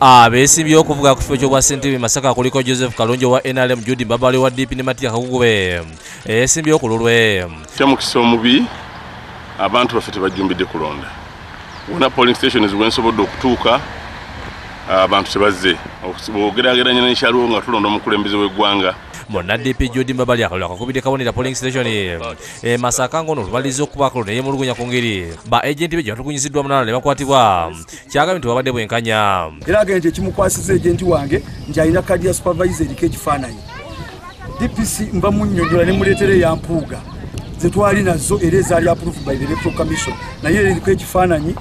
abeesimbyewo ah, okuvuga ku kifo ekyobwa sentebe masaka kuliko joseph kalungi owa nrm judi mbabali wa dp ne matika kakugube eyesimbyewo ku lulwe kyamukisa omubi abantu baffe tebajjumbidde kulonda wona polling stations wensobodde okutuuka abantu tebazze ogerageranya nekyaliwo nga tulonda omukulembeze weggwanga munadp jodi mbabali akalula kakubidde kabonera poling station eh, masaka ngaono tubaliza okubaako lo neyemulugunya ku ngeri ba ejenti be gye batugunyiziddwa munala ne bakwatibwa kyagambye nti babadde bwenkanya era agenda nti ekimukwasiza ejenti wange nti alina kadi ya supervisa eriko ekifaananyi dpc mba munnyonyola ne muleetera eyampuuga zetwali nazo era ezaali approved by the electoral commission naye eriko ekifaananyi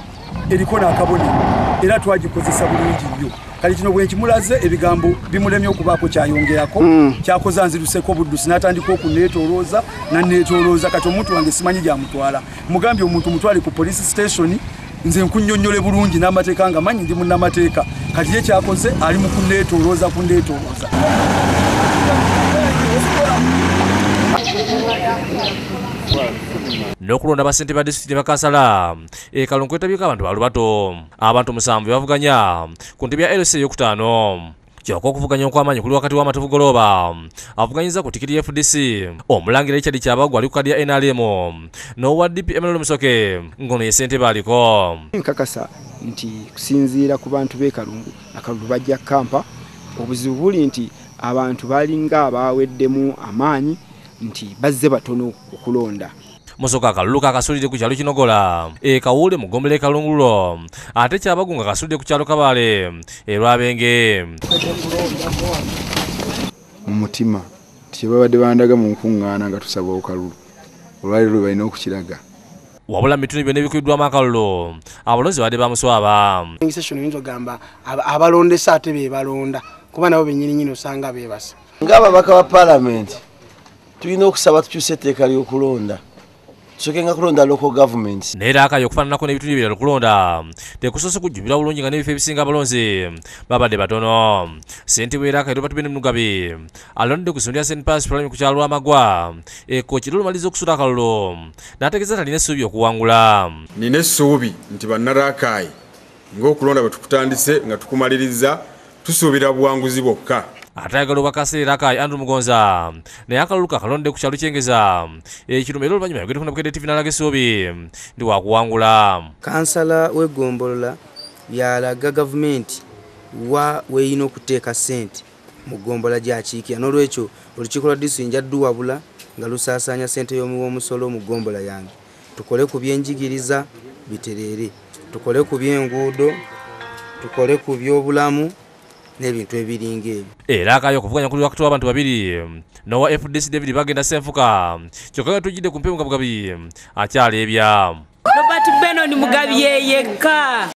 eriko n'akabonero era twagikozesa bulungi nnyo kale kino bwenkimulaze ebigambo bimulemye okubaako kyayongerako hmm. kyakoza nziruseko obuddusi n'atandika okuneetolooza nanneetolooza kati omuntu wange simanyi gyamutwala mugambye omuntu mutwale ku polisi sitationi nze nkunyonnyole bulungi n'amateeka nga manyi ndi munnamateeka kati ye kyakoze ali mu kuneetolooza kuneetolooza n'okulonda basente ba disitulikiti ne bakansala ekalongo etabyeko abantu balubato abantu musanvu bavuganya ku ntebya lc eyokutaano kyoka okuvuganya okwamaanyi kuli wakati w'amatu bugoloba avuganyiza ku tikiti ya fdc omulangira ekyali kyabagwa ali ku kadi ya nrm n'owa dp emerol musoke ngono ye sente baaliko nkakasa nti kusinziira ku bantu b'ekalungu akalulu bajja kampa obuzibu buli nti abantu baalinga abaaweddemu amaanyi nti bazze batono okulonda musoka kalulu kasulide ku kyalo kinogola e kawule mugombere kalungulo ate kyabagunga kasulide ku kyalo kabale erwabenge mumutima tyebabadde bandaga munkuŋŋaana nga tusaba okalulu olwaliro balina okukiraga wabula mitundu byonna ebikubiddwamu akalulu abalonzi badde bamuswabaoyinzaogamba abalondesa ate bebalonda kuba nabo benyininyini osanga bebasa ngaababaka ba palamenti tulina okusaba tukyusa etteeka ly'okulonda nga kulonda local government naye era akayo okufaananako n'ebitundu ebirala okulonda tekusoose kujjubira bulungi nga n'ebifo ebisinga baba babadde batono ssentebe era akayo batubene munugabi alonde kusundira st pas prime ku kyalo amagwa ekokiro lumaliza okusula akalulu n'ategeeza talina essuubi okuwangula nina essuubi nti bannaraakayi ngo bwe tukutandise nga tukumaliriza tusuubira buwanguzi bwokka atayagala obwakaseera ka andrew mugonza naye akalulu kakalonde ku kyalo kyengeza ekirumu eh, era oluvanyuma yogedeku nabukede tv nalaga esuubi ndi wakuwangula kansala w'eggombolola yalaga gavumenti wa weyina okuteeka sente mu ggombola gyakiikira n'olwekyo olukiiko lwa disi njadduwabula nga lusaasaanya sente y'omuwoomusolo mu ggombola yange tukole ku byenjigiriza bitereere tukole ku byenguudo tukole ku byobulamu nebintu ebiringa ebyo era kayo okuvuganya kuli wakati wabantu babiri nowa fdc david bagenda senfuka kyokka nga tujjidde ku mpimu gabugabi akyala ebya robert benon mugabi yeyekka